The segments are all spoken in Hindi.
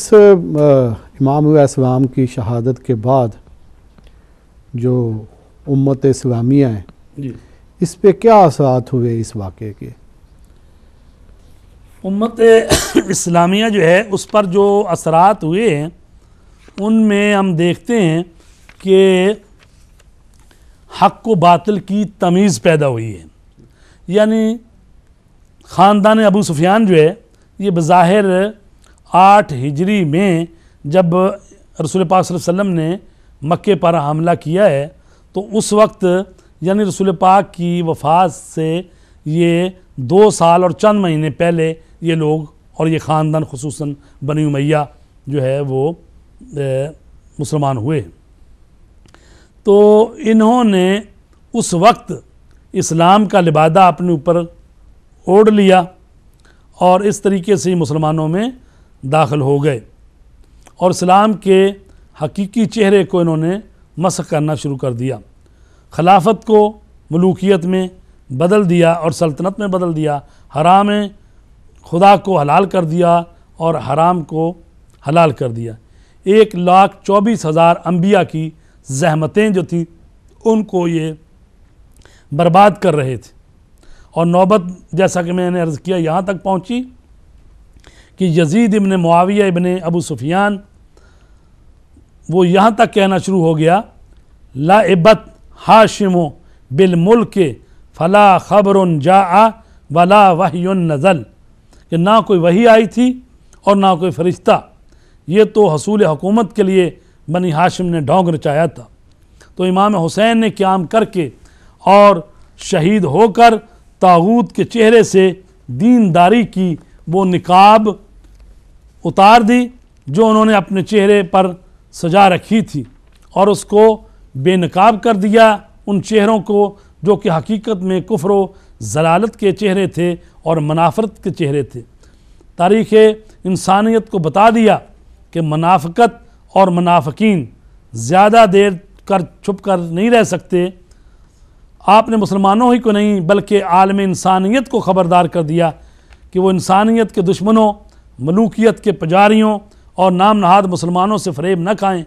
इस इमाम इस्लाम की शहादत के बाद जो उम्मत इस्लामिया है इस पे क्या असरात हुए इस वाक़े के उम्मत इस्लामिया जो है उस पर जो असरात हुए हैं उनमें हम देखते हैं कि हक व बातिल की तमीज़ पैदा हुई है यानी ख़ानदान अबू सुफियान जो है ये बज़ाहिर आठ हिजरी में जब रसूल पाक वसल्लम ने मक्के पर हमला किया है तो उस वक्त यानी रसूल पाक की वफात से ये दो साल और चंद महीने पहले ये लोग और ये ख़ानदान खसूस बनी उमैया जो है वो मुसलमान हुए तो इन्होंने उस वक्त इस्लाम का लिबादा अपने ऊपर ओढ़ लिया और इस तरीके से मुसलमानों में दाखिल हो गए और इस्लाम के हकीकी चेहरे को इन्होंने मसख करना शुरू कर दिया खिलाफत को मलूकियत में बदल दिया और सल्तनत में बदल दिया हराम खुदा को हलाल कर दिया और हराम को हलाल कर दिया एक लाख चौबीस हज़ार अम्बिया की जहमतें जो थीं उनको ये बर्बाद कर रहे थे और नौबत जैसा कि मैंने अर्ज़ किया यहाँ तक पहुँची कि Yazid ibn Muawiya ibn Abu Sufyan वो यहाँ तक कहना शुरू हो गया लाबत हाशिम बिल मुल्क फला खबर जा वला वही नज़ल कि ना कोई वही आई थी और ना कोई फरिश्ता ये तो हसूल हकूमत के लिए बनी हाशिम ने ढोंग रचाया था तो इमाम हुसैन ने क्याम करके और शहीद होकर ताऊत के चेहरे से दीनदारी की वो निकाब उतार दी जो उन्होंने अपने चेहरे पर सजा रखी थी और उसको बेनकाब कर दिया उन चेहरों को जो कि हकीकत में कुफर जलालत के चेहरे थे और मुनाफरत के चेहरे थे तारीख़ इंसानियत को बता दिया कि मुनाफकत और मनाफकिन ज़्यादा देर कर छुप कर नहीं रह सकते आपने मुसलमानों ही को नहीं बल्कि आलम इंसानियत को ख़बरदार कर दिया कि वो इंसानियत के दुश्मनों मलूकियत के पुजारियों और नाम नहाद मुसलमानों से फरेब न खाएँ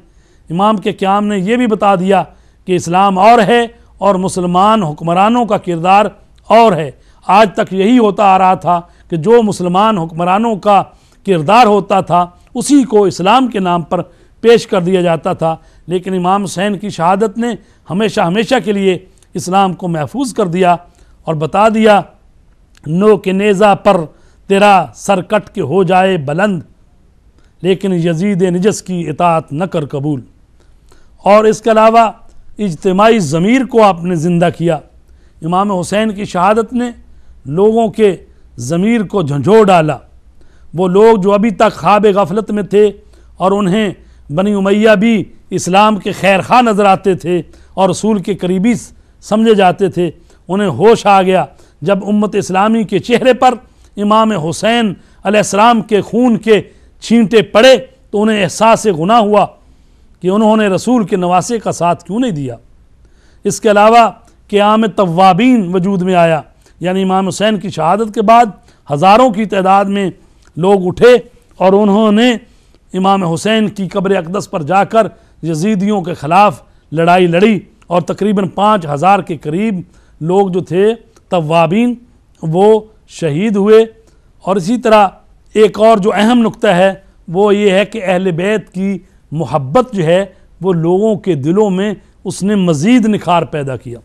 इमाम के क्याम ने यह भी बता दिया कि इस्लाम और है और मुसलमान हुक्मरानों का किरदार और है आज तक यही होता आ रहा था कि जो मुसलमान हुक्मरानों का किरदार होता था उसी को इस्लाम के नाम पर पेश कर दिया जाता था लेकिन इमाम हुसैन की शहादत ने हमेशा हमेशा के लिए इस्लाम को महफूज कर दिया और बता दिया नो के नेज़ा पर तेरा सरकट के हो जाए बुलंद लेकिन यजीद निजस की इतात न कर कबूल और इसके अलावा इजतमाही ज़मीर को आपने ज़िंदा किया इमाम हुसैन की शहादत ने लोगों के ज़मीर को झंझोर डाला वो लोग जो अभी तक ख्वाब गफलत में थे और उन्हें बनी उमैया भी इस्लाम के खैर खा नज़र आते थे और रसूल के करीबी समझे जाते थे उन्हें होश आ गया जब उम्मत इस्लामी के चेहरे पर इमाम हुसैन अलैहिस्सलाम के खून के छींटे पड़े तो उन्हें एहसास गुना हुआ कि उन्होंने रसूल के नवासे का साथ क्यों नहीं दिया इसके अलावा क़्याम तवाबीन वजूद में आया यानी इमाम हुसैन की शहादत के बाद हज़ारों की तादाद में लोग उठे और उन्होंने इमाम हुसैन की कब्र अकदस पर जाकर यजीदियों के ख़िलाफ़ लड़ाई लड़ी और तकरीबन पाँच हज़ार के करीब लोग जो थे तवाबीन वो शहीद हुए और इसी तरह एक और जो अहम नुक्ता है वो ये है कि अहल बैत की मोहब्बत जो है वो लोगों के दिलों में उसने मज़ीद निखार पैदा किया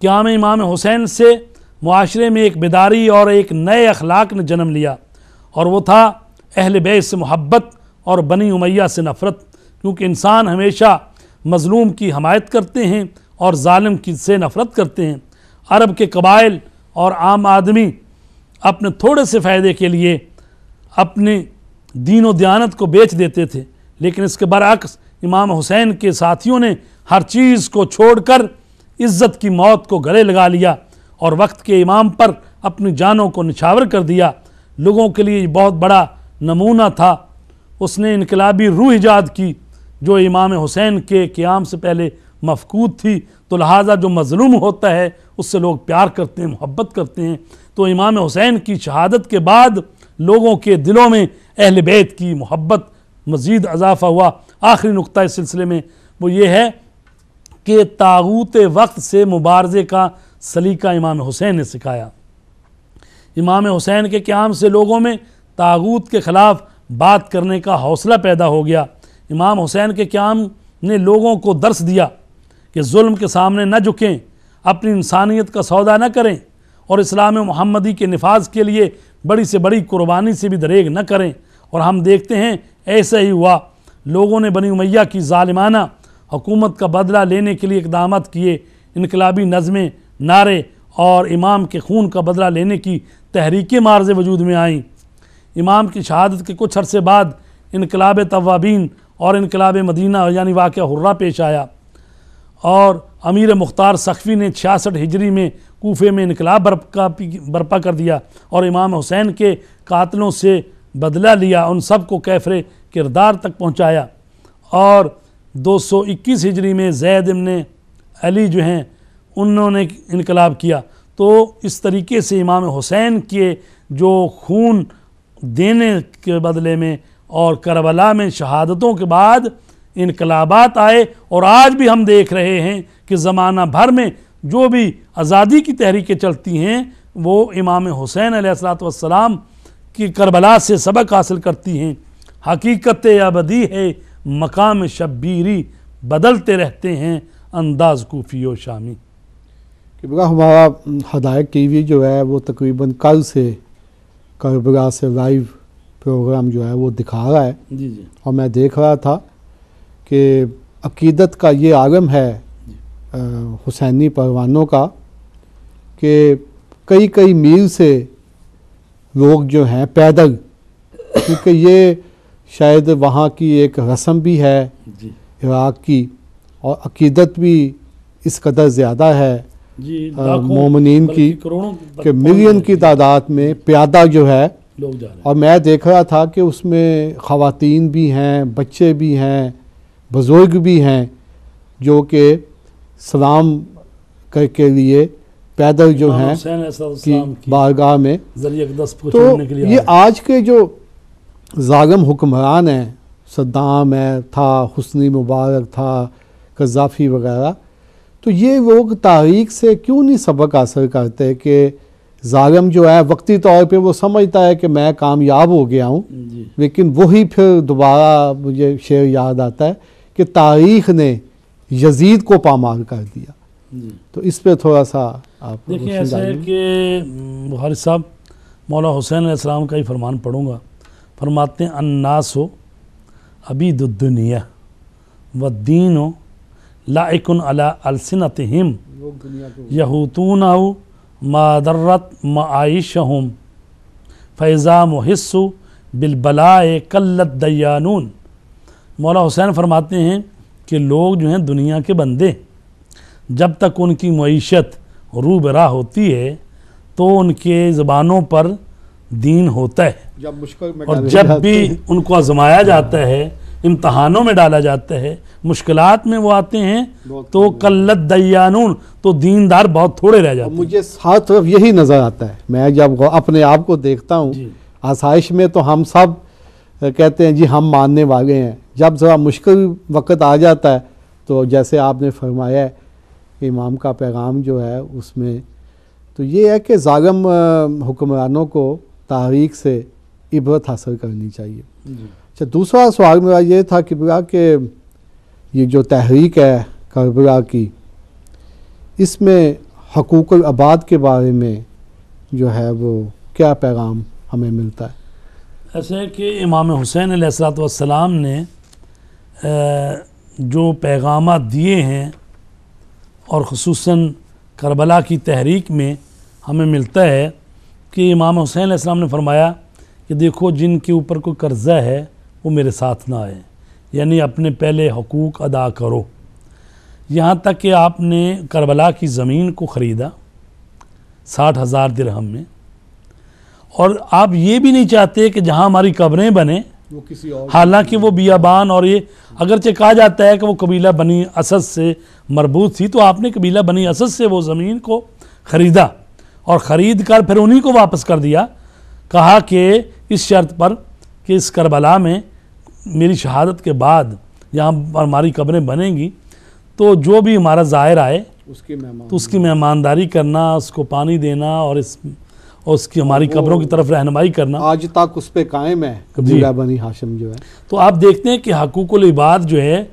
क्या में इमाम हुसैन से माशरे में एक बेदारी और एक नए अखलाक ने जन्म लिया और वो था अहल बैत से मोहब्बत और बनी उमैया से नफ़रत क्योंकि इंसान हमेशा मज़लूम की हमायत करते हैं और ालम की से नफ़रत करते हैं अरब के कबाइल और आम आदमी अपने थोड़े से फ़ायदे के लिए अपने दीन व दयानत को बेच देते थे लेकिन इसके बरक्स इमाम हुसैन के साथियों ने हर चीज़ को छोड़कर इज़्ज़त की मौत को गले लगा लिया और वक्त के इमाम पर अपनी जानों को निछावर कर दिया लोगों के लिए बहुत बड़ा नमूना था उसने इनकलाबी रूह ईजाद की जो इमाम हुसैन के क़्याम से पहले मफकूद थी तो लिहाजा जो मजलूम होता है उससे लोग प्यार करते हैं मोहब्बत करते हैं तो इमाम हुसैन की शहादत के बाद लोगों के दिलों में अहल बैत की मोहब्बत मज़ीद अजाफा हुआ आखिरी नुकता इस सिलसिले में वो ये है कि ताबूत वक्त से मुबारजे का सलीका इमाम हुसैन ने सिखाया इमाम हुसैन के क्याम से लोगों में ताबूत के ख़िलाफ़ बात करने का हौसला पैदा हो गया इमाम हुसैन के क्याम ने लोगों को दर्श दिया कि जुल्म के सामने न झुकें अपनी इंसानियत का सौदा न करें और इस्लाम महमदी के नफाज के लिए बड़ी से बड़ी कुर्बानी से भी दरेग न करें और हम देखते हैं ऐसा ही हुआ लोगों ने बनी उमैया की ालिमाना हुकूमत का बदला लेने के लिए इकदाम किए इनकलाबी नज़में नारे और इमाम के खून का बदला लेने की तहरीकें मार्ज वजूद में आईं इमाम की शहादत के कुछ अरसे बाद इनकलाब तवाबीन और इनकलाब मदीना यानी वाक़ हुर्रा पेश आया और अमीर मुख्तार सख्वी ने छियासठ हिजरी में कोफे में इनकलाब बरपा बरपा कर दिया और इमाम हुसैन के कातलों से बदला लिया उन सब को कैफरे किरदार तक पहुँचाया और 221 हिजरी में जैद इमन अली जो हैं उन्होंने इनकलाब किया तो इस तरीके से इमाम हुसैन के जो खून देने के बदले में और करबला में शहादतों के बाद इनकलाबात आए और आज भी हम देख रहे हैं कि ज़माना भर में जो भी आज़ादी की तहरीकें चलती हैं वो इमाम हुसैन सलाम की करबला से सबक हासिल करती हैं हकीकत अबदी है मकाम शब्बीरी बदलते रहते हैं अंदाज कोफ़ी व शामी बगा हमारा हदायत टी वी जो है वो तकरीबन कल से करबला से लाइव प्रोग्राम जो है वो दिखा रहा है जी जी और मैं देख रहा था कि अकीदत का ये आलम है हुसैनी परवानों का कि कई कई मील से लोग जो हैं पैदल क्योंकि ये शायद वहाँ की एक रस्म भी है इराक की और अकीदत भी इस कदर ज़्यादा है मोमिन की कि मिलियन की तादाद में प्यादा जो है लोग जा रहे हैं और मैं देख रहा था कि उसमें ख़वातीन भी हैं बच्चे भी हैं बुज़ुर्ग भी हैं जो कि सलाम कर के लिए पैदल जो हैं कि बारगाह में तो ये आज के जो जागम हुक्मरान हैं सद्दाम है था हुसनी मुबारक था कज़ाफ़ी वगैरह तो ये लोग तारीख से क्यों नहीं सबक हासिल करते कि जालम जो है वक्ती तौर पे वो समझता है कि मैं कामयाब हो गया हूँ लेकिन वही फिर दोबारा मुझे शेर याद आता है कि तारीख ने यजीद को पामाल कर दिया तो इस पर थोड़ा सा आप देखिए ऐसा है कि बुहारी साहब मौला हुसैन इस्लाम का ही फरमान पढ़ूँगा फरमाते अन्नास हो दुनिया व दीन हो लाकुन अला अलसनत हिम यहूतून मदरत मादर्रत माइश हम फैज़ा मुहस्सु बिलबला कल्लत दयानून मौला हुसैन फरमाते हैं कि लोग जो हैं दुनिया के बंदे जब तक उनकी मीशत रूबरा होती है तो उनके ज़बानों पर दीन होता है जब मुश्किल और जब भी उनको आजमाया जाता है इम्तहानों में डाला जाता है मुश्किल में वो आते हैं तो कल्लत दयानून तो दीनदार बहुत थोड़े रह जाते हैं मुझे साथ यही नज़र आता है मैं जब अपने आप को देखता हूँ आसाइश में तो हम सब कहते हैं जी हम मानने वाले हैं जब ज़रा मुश्किल वक्त आ जाता है तो जैसे आपने फरमाया इमाम का पैगाम जो है उसमें तो ये है कि जागम हुक्मरानों को तारीख से इबरत हासिल करनी चाहिए अच्छा दूसरा सवाल मेरा ये था कि बुरा कि ये जो तहरीक है करबला की इसमें हकूक आबाद के बारे में जो है वो क्या पैगाम हमें मिलता है ऐसे कि इमाम हुसैन असलातम ने जो पैगाम दिए हैं और खसूस करबला की तहरीक में हमें मिलता है कि इमाम हुसैन इस्लाम ने फरमाया कि देखो जिनके ऊपर कोई कर्ज़ा है वो मेरे साथ ना आए यानी अपने पहले हकूक़ अदा करो यहाँ तक कि आपने करबला की ज़मीन को ख़रीदा साठ हज़ार दिरहम में और आप ये भी नहीं चाहते कि जहाँ हमारी कब्रें बने वो किसी और हालांकि वो बियाबान और ये अगरचे कहा जाता है कि वो कबीला बनी असद से मरबूत थी तो आपने कबीला बनी असद से वो ज़मीन को ख़रीदा और ख़रीद कर फिर उन्हीं को वापस कर दिया कहा कि इस शर्त पर कि इस करबला में मेरी शहादत के बाद यहाँ हमारी कब्रें बनेंगी तो जो भी हमारा ज़ाहिर आए उसकी तो उसकी मेहमानदारी करना उसको पानी देना और इस और उसकी हमारी खबरों की तरफ रहनमाई करना आज तक उस पर कायम है बनी हाशम जो है तो आप देखते हैं कि हकूकुल इबाद जो है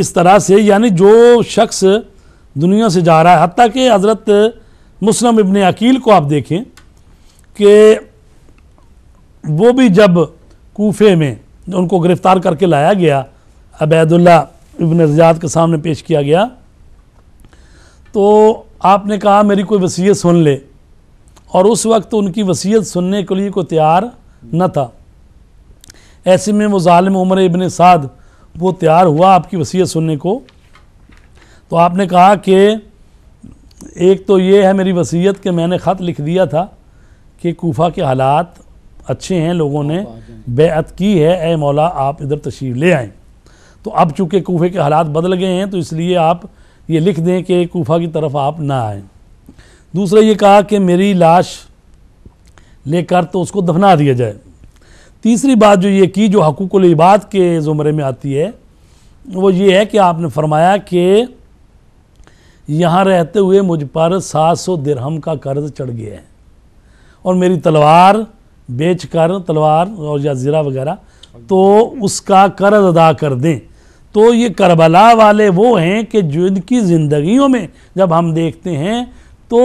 इस तरह से यानी जो शख्स दुनिया से जा रहा है हती कि हज़रत मुस्लिम इबन अकील को आप देखें कि वो भी जब कोफे में उनको गिरफ़्तार करके लाया गया अबैदुल्ला इबन रजात के सामने पेश किया गया तो आपने कहा मेरी कोई वसीयत सुन ले और उस वक्त उनकी वसीयत सुनने के लिए कोई तैयार न था ऐसे में वो ालम उमर इबन साद वो तैयार हुआ आपकी वसीयत सुनने को तो आपने कहा कि एक तो ये है मेरी वसीयत कि मैंने ख़त लिख दिया था कि कोफा के हालात अच्छे हैं लोगों ने हाँ, हाँ, हाँ। बेअत की है ए मौला आप इधर तशरीफ़ ले आएँ तो अब चूँकि कोफे के हालात बदल गए हैं तो इसलिए आप ये लिख दें कि कोफा की तरफ आप ना आएँ दूसरा ये कहा कि मेरी लाश लेकर तो उसको दफना दिया जाए तीसरी बात जो ये की जो हकूक़ुल इबाद के ज़ुमरे में आती है वो ये है कि आपने फरमाया कि यहाँ रहते हुए मुझ पर सात सौ दिरहम का कर्ज चढ़ गया है और मेरी तलवार बेच कर तलवार और या ज़रा वगैरह तो उसका कर्ज अदा कर दें तो ये करबला वाले वो हैं कि जिनकी ज़िंदगियों में जब हम देखते हैं तो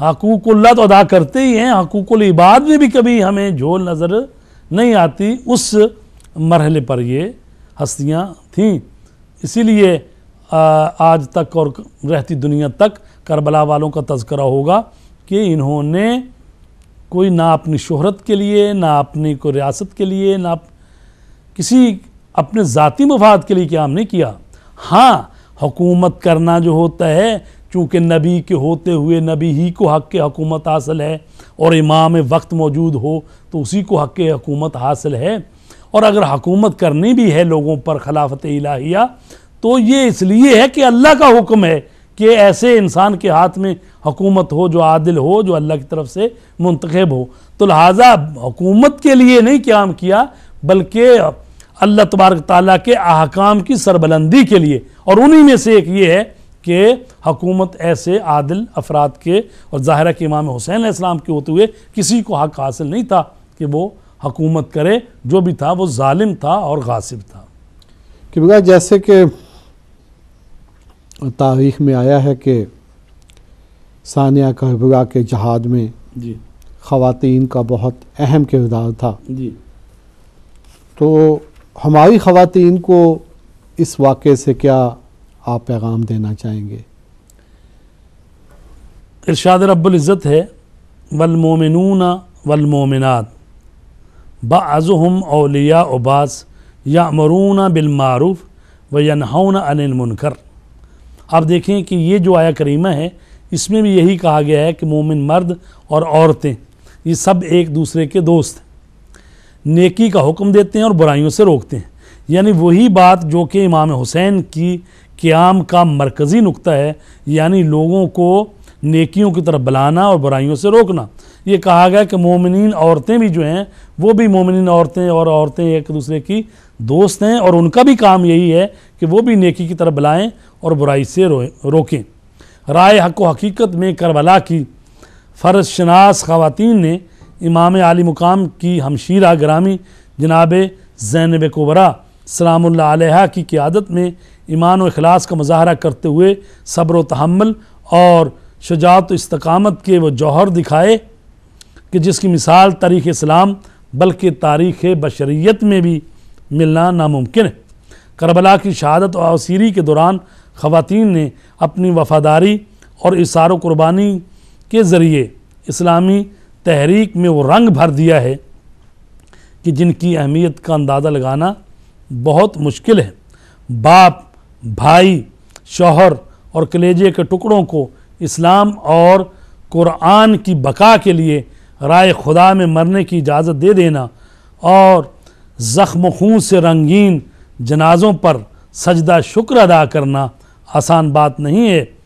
हकूकुल्ला तो अदा करते ही हैं हकूकुल इबाद में भी कभी हमें झोल नज़र नहीं आती उस मरहले पर ये हस्तियाँ थीं इसीलिए आज तक और रहती दुनिया तक करबला वालों का तस्करा होगा कि इन्होंने कोई ना अपनी शोहरत के लिए ना अपनी कोई रियासत के लिए ना किसी अपने ज़ाती मफाद के लिए क्या हमने किया हाँ हुकूमत करना जो होता है चूँकि नबी के होते हुए नबी ही को हक़ हकूमत हासिल है और इमाम वक्त मौजूद हो तो उसी को हक़ हकूमत हासिल है और अगर हकूमत करनी भी है लोगों पर खिलाफत इलाहिया तो ये इसलिए है कि अल्लाह का हुक्म है कि ऐसे इंसान के हाथ में हकूमत हो जो आदिल हो जो अल्लाह की तरफ से मुंतखब हो तो लिहाजा हुकूमत के लिए नहीं क्याम किया बल्कि अल्लाह तबारक ताली के अहकाम की सरबलंदी के लिए और उन्हीं में से एक ये है कि हकूमत ऐसे आदिल अफराद के और ज़ाहिर के इमाम हुसैन इस्लाम के होते हुए किसी को हक हासिल नहीं था कि वो हकूमत करे जो भी था वो ालिम था और गासिब था कि बिका जैसे कि तारीख में आया है कि सानिया कहबा के जहाद में जी खातन का बहुत अहम किरदार था जी तो हमारी ख़ातन को इस वाक़े से क्या आप पैगाम देना चाहेंगे इरशाद रब्ज़त है वलमोमिन वलमोमिनत बाज़ुम अलिया उबास या मरून बिलमारूफ़ व अनिल अनिलमुनकर आप देखें कि ये जो आया करीमा है इसमें भी यही कहा गया है कि मोमिन मर्द और औरतें ये सब एक दूसरे के दोस्त हैं नेकी का हुक्म देते हैं और बुराइयों से रोकते हैं यानी वही बात जो कि इमाम हुसैन की क्याम का मरकज़ी नुकता है यानी लोगों को नेकियों की तरफ बुलाना और बुराइयों से रोकना ये कहा गया कि मोमिन औरतें भी जो हैं वो भी मोमिन औरतें और औरतें एक दूसरे की दोस्त हैं और उनका भी काम यही है कि वो भी नेकी की तरफ बुलाएँ और बुराई से रोकें राय हक हकीकत में करबला की फ़र्ज शनास खातन ने इमाम आली मुकाम की हमशीरा ग्रामी जनाब जैनब कोबरा सलाम की क़्यादत में ईमान अखलास का मुजाहरा करते हुए सब्र व तहमल और शजात इस्तकामत के वह जौहर दिखाए कि जिसकी मिसाल तारीख़ इस्लाम बल्कि तारीख़ बशरीत में भी मिलना नामुमकिन है करबला की शहादत और असीरी के दौरान ख़वातीन ने अपनी वफ़ादारी और इसार कुर्बानी के ज़रिए इस्लामी तहरीक में वो रंग भर दिया है कि जिनकी अहमियत का अंदाज़ा लगाना बहुत मुश्किल है बाप भाई शौहर और कलेजे के टुकड़ों को इस्लाम और कुरान की बका के लिए राय खुदा में मरने की इजाज़त दे देना और ज़ख्म खून से रंगीन जनाज़ों पर सजदा शुक्र अदा करना आसान बात नहीं है